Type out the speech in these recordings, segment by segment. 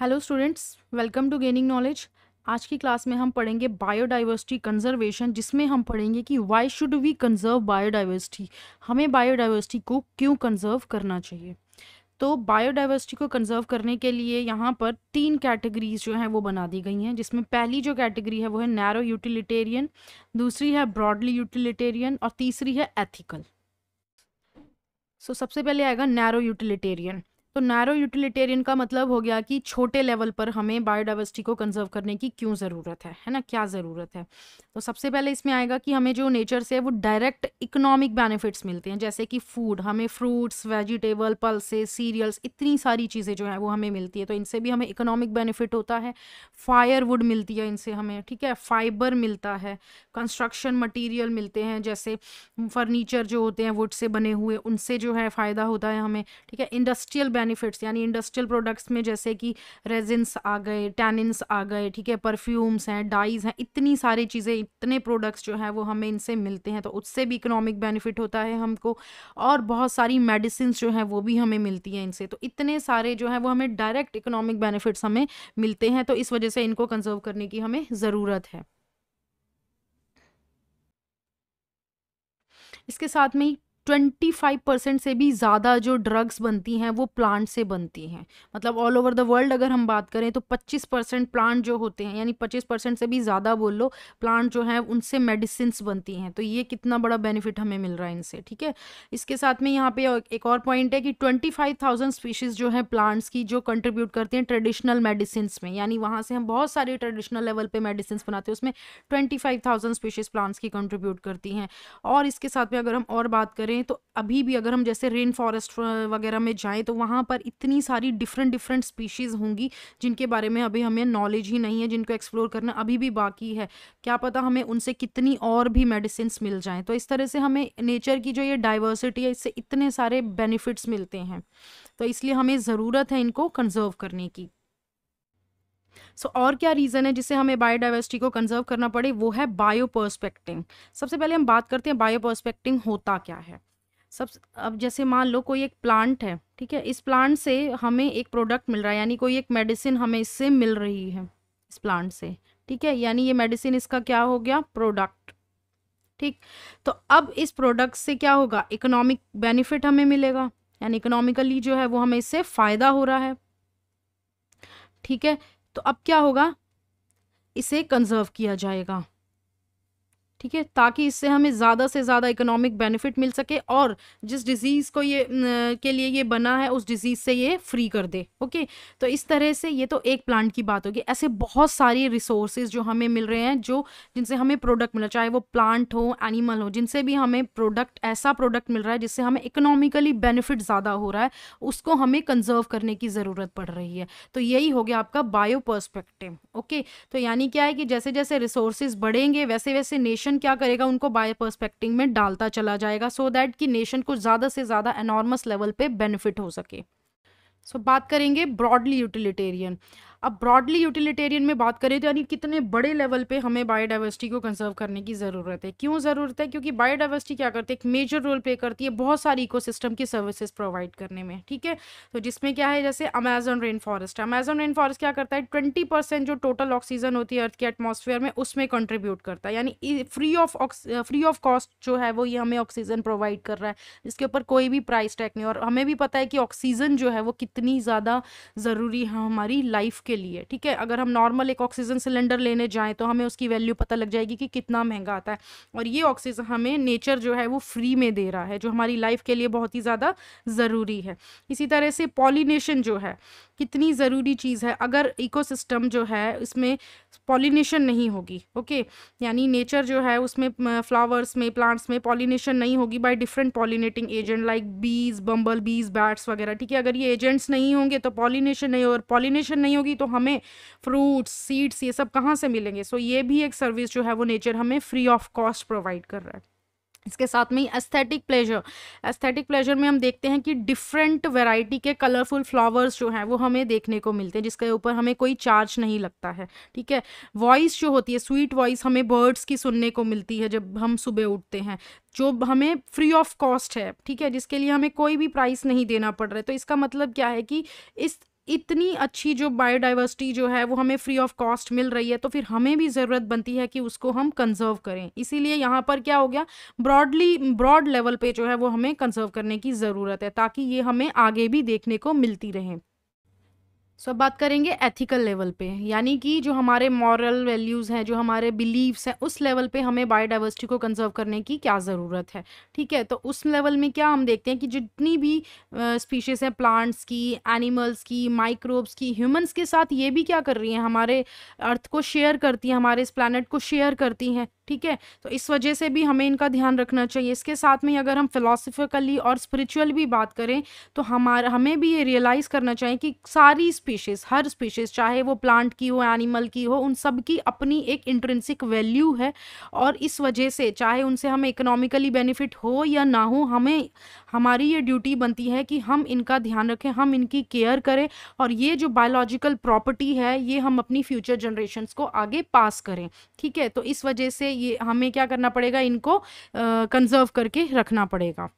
hello students welcome to gaining knowledge आज की class में हम पढ़ेंगे बायोडाइवर्सिटी कंजर्वेशन जिसमें हम पढ़ेंगे कि why should we conserve biodiversity हमें बायोडाइवर्सिटी को क्यों कंजर्व करना चाहिए तो बायोडाइवर्सिटी को कंजर्व करने के लिए यहाँ पर तीन कैटेगरीज जो हैं वो बना दी गई हैं जिसमें पहली जो कैटेगरी है वो है नैरो यूटिलिटेरियन दूसरी है ब्रॉडली यूटिलिटेरियन और तीसरी है एथिकल सो so, सबसे पहले आएगा नैरो यूटिलिटेरियन तो नैरो यूटिलिटेरियन का मतलब हो गया कि छोटे लेवल पर हमें बायोडाइवर्सिटी को कंजर्व करने की क्यों ज़रूरत है है ना क्या ज़रूरत है तो सबसे पहले इसमें आएगा कि हमें जो नेचर से वो डायरेक्ट इकोनॉमिक बेनिफिट्स मिलते हैं जैसे कि फूड हमें फ्रूट्स वेजिटेबल पल्सेस सीरियल्स इतनी सारी चीज़ें जो हैं वो हमें मिलती है तो इनसे भी हमें इकोनॉमिक बेनिफिट होता है फायरवुड मिलती है इनसे हमें ठीक है फाइबर मिलता है कंस्ट्रक्शन मटीरियल मिलते हैं जैसे फर्नीचर जो होते हैं वुड से बने हुए उनसे जो है फ़ायदा होता है हमें ठीक है इंडस्ट्रियल बेनिफिट्स यानी इंडस्ट्रियल प्रोडक्ट्स में जैसे कि रेजिन्स आ गए टैनिन्स आ गए ठीक है परफ्यूम्स हैं डाइज हैं इतनी सारी चीज़ें इतने प्रोडक्ट्स जो हैं वो हमें इनसे मिलते हैं तो उससे भी इकोनॉमिक बेनिफिट होता है हमको और बहुत सारी मेडिसिन जो हैं वो भी हमें मिलती हैं इनसे तो इतने सारे जो हैं वो हमें डायरेक्ट इकोनॉमिक बेनिफिट्स हमें मिलते हैं तो इस वजह से इनको कंजर्व करने की हमें ज़रूरत है इसके साथ में ही 25 परसेंट से भी ज़्यादा जो ड्रग्स बनती हैं वो प्लांट से बनती हैं मतलब ऑल ओवर द वर्ल्ड अगर हम बात करें तो 25 परसेंट प्लांट जो होते हैं यानी 25 परसेंट से भी ज़्यादा बोल लो प्लांट जो हैं उनसे मेडिसिन बनती हैं तो ये कितना बड़ा बेनिफिट हमें मिल रहा है इनसे ठीक है इसके साथ में यहाँ पे एक और पॉइंट है कि ट्वेंटी स्पीशीज़ जो है प्लांट्स की जो कंट्रीब्यूट करते हैं ट्रेडिशनल मेडिसिन में यानी वहाँ से हम बहुत सारे ट्रेडिशनल लेवल पर मेडिसिन बनाते हैं उसमें ट्वेंटी स्पीशीज़ प्लांट्स की कंट्रीब्यूट करती हैं और इसके साथ में अगर हम और बात करें हैं तो अभी भी अगर हम जैसे रेन फॉरेस्ट वगैरह में जाएं तो वहाँ पर इतनी सारी डिफरेंट डिफरेंट स्पीशीज़ होंगी जिनके बारे में अभी हमें नॉलेज ही नहीं है जिनको एक्सप्लोर करना अभी भी बाकी है क्या पता हमें उनसे कितनी और भी मेडिसिन मिल जाएँ तो इस तरह से हमें नेचर की जो ये डाइवर्सिटी है इससे इतने सारे बेनिफिट्स मिलते हैं तो इसलिए हमें ज़रूरत है इनको कंजर्व करने की सो so, और क्या रीज़न है जिससे हमें बायोडाइवर्सिटी को कंजर्व करना पड़े वो है बायो सबसे पहले हम बात करते हैं बायो होता क्या है सब अब जैसे मान लो कोई एक प्लांट है ठीक है इस प्लांट से हमें एक प्रोडक्ट मिल रहा है यानी कोई एक मेडिसिन हमें इससे मिल रही है इस प्लांट से ठीक है यानी ये मेडिसिन इसका क्या हो गया प्रोडक्ट ठीक तो अब इस प्रोडक्ट से क्या होगा इकोनॉमिक बेनिफिट हमें मिलेगा यानी इकोनॉमिकली जो है वो हमें इससे फ़ायदा हो रहा है ठीक है तो अब क्या होगा इसे कंजर्व किया जाएगा ठीक है ताकि इससे हमें ज़्यादा से ज़्यादा इकोनॉमिक बेनिफिट मिल सके और जिस डिज़ीज़ को ये के लिए ये बना है उस डिज़ीज़ से ये फ्री कर दे ओके तो इस तरह से ये तो एक प्लांट की बात होगी ऐसे बहुत सारे रिसोर्सेज जो हमें मिल रहे हैं जो जिनसे हमें प्रोडक्ट मिला चाहे वो प्लांट हो एनिमल हो जिनसे भी हमें प्रोडक्ट ऐसा प्रोडक्ट मिल रहा है जिससे हमें इकोनॉमिकली बेनिफिट ज़्यादा हो रहा है उसको हमें कंजर्व करने की ज़रूरत पड़ रही है तो यही हो गया आपका बायो पर्स्पेक्टिव ओके तो यानी क्या है कि जैसे जैसे रिसोर्सेज बढ़ेंगे वैसे वैसे नेशन नेशन क्या करेगा उनको बाय पर्सपेक्टिव में डालता चला जाएगा सो so दैट कि नेशन को ज़्यादा से ज़्यादा एनॉर्मस लेवल पे बेनिफिट हो सके सो so, बात करेंगे ब्रॉडली यूटिलिटेरियन अब ब्रॉडली यूटिलिटेरियन में बात करें तो यानी कितने बड़े लेवल पे हमें बायोडाइवर्सिटी को कंजर्व करने की ज़रूरत है क्यों ज़रूरत है क्योंकि बायोडाइवर्सिटी क्या करती है एक मेजर रोल प्ले करती है बहुत सारी इकोसिस्टम की सर्विसेज प्रोवाइड करने में ठीक है तो जिसमें क्या है जैसे Amazon rain forest Amazon rain forest क्या करता है ट्वेंटी परसेंट जो टोटल ऑक्सीजन होती है अर्थ के एटमोसफियर में उसमें कंट्रीब्यूट करता है यानी free of free of cost जो है वो ये हमें ऑक्सीजन प्रोवाइड कर रहा है इसके ऊपर कोई भी प्राइस टैक नहीं और हमें भी पता है कि ऑक्सीजन जो है वो कितनी ज़्यादा ज़रूरी है हमारी लाइफ के लिए ठीक है अगर हम नॉर्मल एक ऑक्सीजन सिलेंडर लेने जाएँ तो हमें उसकी वैल्यू पता लग जाएगी कि कितना महंगा आता है और ये ऑक्सीजन हमें नेचर जो है वो फ्री में दे रहा है जो हमारी लाइफ के लिए बहुत ही ज़्यादा ज़रूरी है इसी तरह से पॉलिनेशन जो है कितनी ज़रूरी चीज़ है अगर इकोसिस्टम जो है इसमें पॉलीनेशन नहीं होगी ओके यानी नेचर जो है उसमें फ्लावर्स में प्लांट्स में पॉलीनेशन नहीं होगी by different pollinating agent like bees bumble बीज बैट्स वगैरह ठीक है अगर ये एजेंट्स नहीं होंगे तो पॉलीनेशन नहीं और पॉलिनेशन नहीं होगी तो हमें फ्रूट्स सीड्स ये सब कहाँ से मिलेंगे सो so, ये भी एक सर्विस जो है वो नेचर हमें फ्री ऑफ कॉस्ट प्रोवाइड कर रहा है इसके साथ में ही एस्थेटिक प्लेजर एस्थेटिक प्लेजर में हम देखते हैं कि डिफरेंट वेराइटी के कलरफुल फ्लावर्स जो हैं वो हमें देखने को मिलते हैं जिसके ऊपर हमें कोई चार्ज नहीं लगता है ठीक है वॉइस जो होती है स्वीट वॉइस हमें बर्ड्स की सुनने को मिलती है जब हम सुबह उठते हैं जो हमें फ्री ऑफ कॉस्ट है ठीक है जिसके लिए हमें कोई भी प्राइस नहीं देना पड़ रहा है तो इसका मतलब क्या है कि इस इतनी अच्छी जो बायोडाइवर्सिटी जो है वो हमें फ्री ऑफ कॉस्ट मिल रही है तो फिर हमें भी ज़रूरत बनती है कि उसको हम कंजर्व करें इसीलिए यहाँ पर क्या हो गया ब्रॉडली ब्रॉड लेवल पे जो है वो हमें कंजर्व करने की ज़रूरत है ताकि ये हमें आगे भी देखने को मिलती रहे सो अब बात करेंगे एथिकल लेवल पे यानी कि जो हमारे मॉरल वैल्यूज़ हैं जो हमारे बिलीव्स हैं उस लेवल पे हमें बायोडाइवर्सिटी को कंजर्व करने की क्या ज़रूरत है ठीक है तो उस लेवल में क्या हम देखते हैं कि जितनी भी स्पीशीज़ हैं प्लांट्स की एनिमल्स की माइक्रोब्स की ह्यूमंस के साथ ये भी क्या कर रही हैं हमारे अर्थ को शेयर करती हैं हमारे इस प्लानट को शेयर करती हैं ठीक है तो इस वजह से भी हमें इनका ध्यान रखना चाहिए इसके साथ में अगर हम फिलोसफिकली और स्पिरिचुअल भी बात करें तो हमारा हमें भी ये रियलाइज़ करना चाहिए कि सारी स्पीशीज़ हर स्पीशीज़ चाहे वो प्लांट की हो एनिमल की हो उन सब की अपनी एक इंट्रेंसिक वैल्यू है और इस वजह से चाहे उनसे हमें इकोनॉमिकली बेनिफिट हो या ना हो हमें हमारी ये ड्यूटी बनती है कि हम इनका ध्यान रखें हम इनकी केयर करें और ये जो बायोलॉजिकल प्रॉपर्टी है ये हम अपनी फ्यूचर जनरेशन को आगे पास करें ठीक है तो इस वजह से ये हमें क्या करना पड़ेगा इनको कंजर्व करके रखना पड़ेगा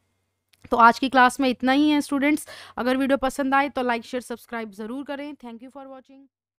तो आज की क्लास में इतना ही है स्टूडेंट्स अगर वीडियो पसंद आए तो लाइक शेयर सब्सक्राइब ज़रूर करें थैंक यू फॉर वॉचिंग